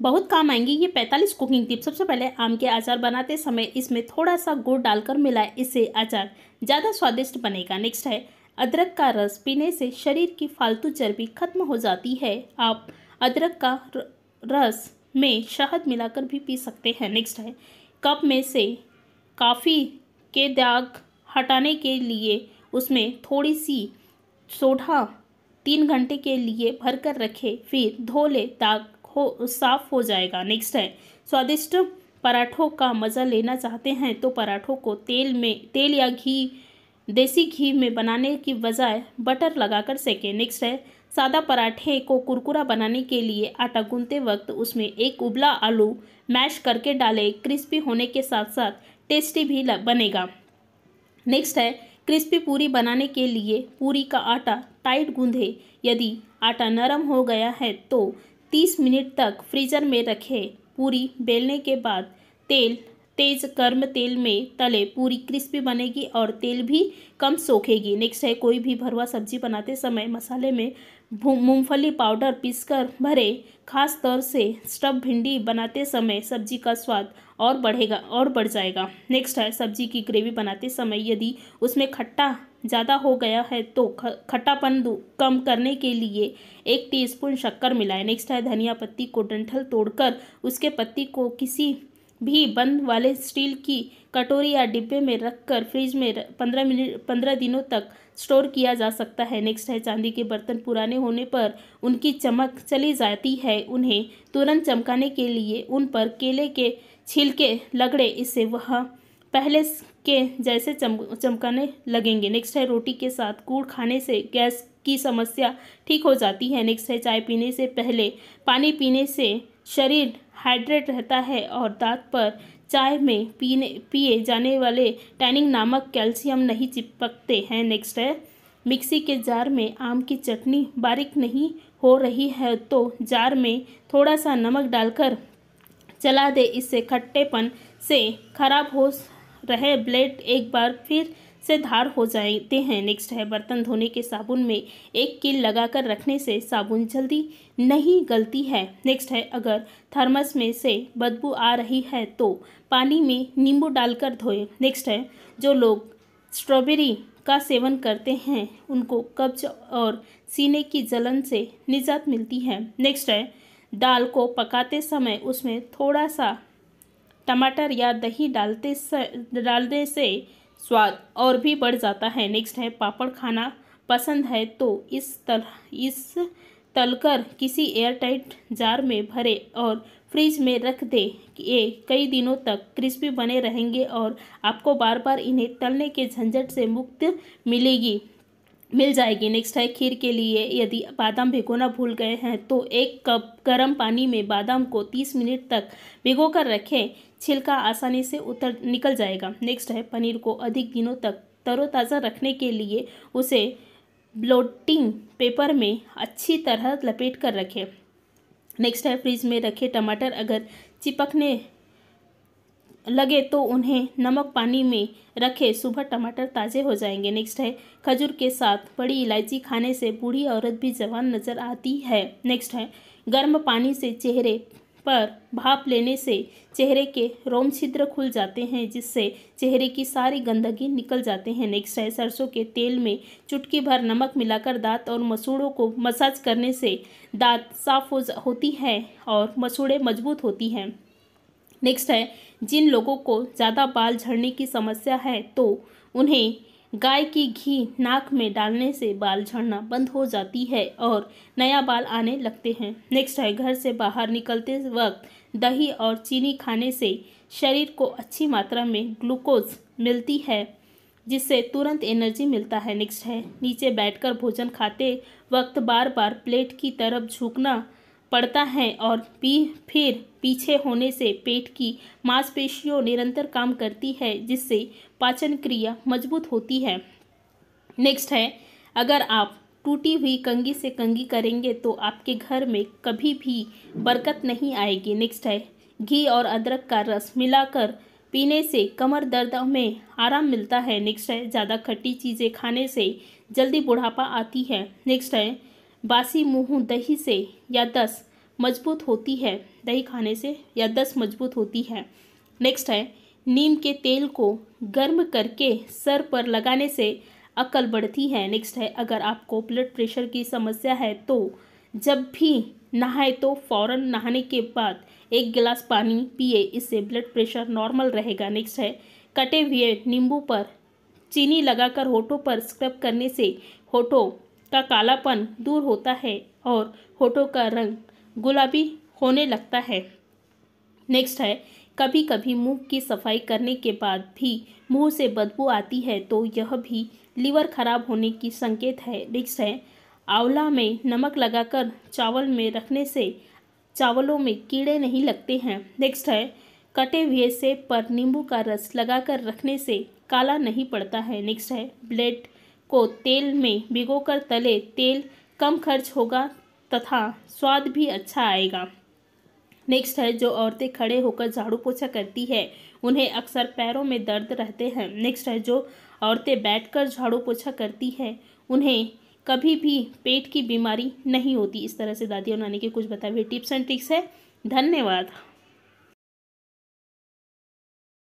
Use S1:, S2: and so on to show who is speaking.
S1: बहुत काम आएंगी ये 45 कुकिंग टिप सबसे पहले आम के अचार बनाते समय इसमें थोड़ा सा गुड़ डालकर मिलाए इससे अचार ज़्यादा स्वादिष्ट बनेगा नेक्स्ट है अदरक का रस पीने से शरीर की फालतू चर्बी खत्म हो जाती है आप अदरक का रस में शहद मिलाकर भी पी सकते हैं नेक्स्ट है कप में से काफ़ी के दाग हटाने के लिए उसमें थोड़ी सी सोडा तीन घंटे के लिए भरकर रखें फिर धो ले दाग हो साफ हो जाएगा नेक्स्ट है स्वादिष्ट पराठों का मज़ा लेना चाहते हैं तो पराठों को तेल में तेल या घी देसी घी में बनाने की बजाय बटर लगाकर सेकें नेक्स्ट है सादा पराठे को कुरकुरा बनाने के लिए आटा गूंधते वक्त उसमें एक उबला आलू मैश करके डालें क्रिस्पी होने के साथ साथ टेस्टी भी बनेगा नेक्स्ट है क्रिस्पी पूरी बनाने के लिए पूरी का आटा टाइट गूंधे यदि आटा नरम हो गया है तो तीस मिनट तक फ्रीजर में रखें पूरी बेलने के बाद तेल तेज गर्म तेल में तले पूरी क्रिस्पी बनेगी और तेल भी कम सोखेगी नेक्स्ट है कोई भी भरवा सब्जी बनाते समय मसाले में मूंगफली पाउडर पीसकर भरे खास तौर से स्टफ भिंडी बनाते समय सब्जी का स्वाद और बढ़ेगा और बढ़ जाएगा नेक्स्ट है सब्जी की ग्रेवी बनाते समय यदि उसमें खट्टा ज़्यादा हो गया है तो खट्टापन कम करने के लिए एक टीस्पून शक्कर मिलाएं नेक्स्ट है धनिया पत्ती को डंठल तोड़कर उसके पत्ती को किसी भी बंद वाले स्टील की कटोरी या डिब्बे में रखकर फ्रिज में पंद्रह मिनट पंद्रह दिनों तक स्टोर किया जा सकता है नेक्स्ट है चांदी के बर्तन पुराने होने पर उनकी चमक चली जाती है उन्हें तुरंत चमकाने के लिए उन पर केले के छिलके लगड़े इससे वह पहले के जैसे चम चमकाने लगेंगे नेक्स्ट है रोटी के साथ गुड़ खाने से गैस की समस्या ठीक हो जाती है नेक्स्ट है चाय पीने से पहले पानी पीने से शरीर हाइड्रेट रहता है और दांत पर चाय में पीने पिए जाने वाले टैनिंग नामक कैल्शियम नहीं चिपकते हैं नेक्स्ट है मिक्सी के जार में आम की चटनी बारीक नहीं हो रही है तो जार में थोड़ा सा नमक डालकर चला दे इससे खट्टेपन से खराब हो रहे ब्लेड एक बार फिर से धार हो जाते हैं नेक्स्ट है बर्तन धोने के साबुन में एक कील लगाकर रखने से साबुन जल्दी नहीं गलती है नेक्स्ट है अगर थर्मस में से बदबू आ रही है तो पानी में नींबू डालकर धोएं नेक्स्ट है जो लोग स्ट्रॉबेरी का सेवन करते हैं उनको कब्ज और सीने की जलन से निजात मिलती है नेक्स्ट है दाल को पकाते समय उसमें थोड़ा सा टमाटर या दही डालते डालने से स्वाद और भी बढ़ जाता है नेक्स्ट है पापड़ खाना पसंद है तो इस तल इस तलकर किसी एयरटाइट जार में भरे और फ्रिज में रख दे ये कई दिनों तक क्रिस्पी बने रहेंगे और आपको बार बार इन्हें तलने के झंझट से मुक्त मिलेगी मिल जाएगी नेक्स्ट है खीर के लिए यदि बादाम भिगोना भूल गए हैं तो एक कप गर्म पानी में बादाम को 30 मिनट तक भिगो कर रखें छिलका आसानी से उतर निकल जाएगा नेक्स्ट है पनीर को अधिक दिनों तक तरोताज़ा रखने के लिए उसे ब्लोटिंग पेपर में अच्छी तरह लपेट कर रखें नेक्स्ट है फ्रिज में रखे टमाटर अगर चिपकने लगे तो उन्हें नमक पानी में रखें सुबह टमाटर ताज़े हो जाएंगे नेक्स्ट है खजूर के साथ बड़ी इलायची खाने से बूढ़ी औरत भी जवान नज़र आती है नेक्स्ट है गर्म पानी से चेहरे पर भाप लेने से चेहरे के रोम छिद्र खुल जाते हैं जिससे चेहरे की सारी गंदगी निकल जाते हैं नेक्स्ट है सरसों के तेल में चुटकी भर नमक मिलाकर दांत और मसूड़ों को मसाज करने से दांत साफ हो होती है और मसूड़े मजबूत होती हैं नेक्स्ट है जिन लोगों को ज़्यादा बाल झड़ने की समस्या है तो उन्हें गाय की घी नाक में डालने से बाल झड़ना बंद हो जाती है और नया बाल आने लगते हैं नेक्स्ट है घर से बाहर निकलते वक्त दही और चीनी खाने से शरीर को अच्छी मात्रा में ग्लूकोज मिलती है जिससे तुरंत एनर्जी मिलता है नेक्स्ट है नीचे बैठकर भोजन खाते वक्त बार बार प्लेट की तरफ झुकना पड़ता है और पी फिर पीछे होने से पेट की मांसपेशियों निरंतर काम करती है जिससे पाचन क्रिया मजबूत होती है नेक्स्ट है अगर आप टूटी हुई कंगी से कंगी करेंगे तो आपके घर में कभी भी बरकत नहीं आएगी नेक्स्ट है घी और अदरक का रस मिलाकर पीने से कमर दर्द में आराम मिलता है नेक्स्ट है ज़्यादा खट्टी चीज़ें खाने से जल्दी बुढ़ापा आती है नेक्स्ट है बासी मुँह दही से या दस मजबूत होती है दही खाने से या दस मजबूत होती है नेक्स्ट है नीम के तेल को गर्म करके सर पर लगाने से अकल बढ़ती है नेक्स्ट है अगर आपको ब्लड प्रेशर की समस्या है तो जब भी नहाए तो फ़ौर नहाने के बाद एक गिलास पानी पिए इससे ब्लड प्रेशर नॉर्मल रहेगा नेक्स्ट है कटे हुए नींबू पर चीनी लगाकर होठों पर स्क्रब करने से होठों का कालापन दूर होता है और होठों का रंग गुलाबी होने लगता है नेक्स्ट है कभी कभी मुंह की सफाई करने के बाद भी मुंह से बदबू आती है तो यह भी लीवर खराब होने की संकेत है नेक्स्ट है आंवला में नमक लगाकर चावल में रखने से चावलों में कीड़े नहीं लगते हैं नेक्स्ट है कटे हुए सेब पर नींबू का रस लगाकर रखने से काला नहीं पड़ता है नेक्स्ट है ब्लेड को तेल में भिगोकर तले तेल कम खर्च होगा तथा स्वाद भी अच्छा आएगा नेक्स्ट है जो औरतें खड़े होकर झाड़ू पोछा करती है उन्हें अक्सर पैरों में दर्द रहते हैं नेक्स्ट है जो औरतें बैठकर झाड़ू पोछा करती है उन्हें कभी भी पेट की बीमारी नहीं होती इस तरह से दादी और नानी के कुछ बताए हुए टिप्स एंड ट्रिक्स है धन्यवाद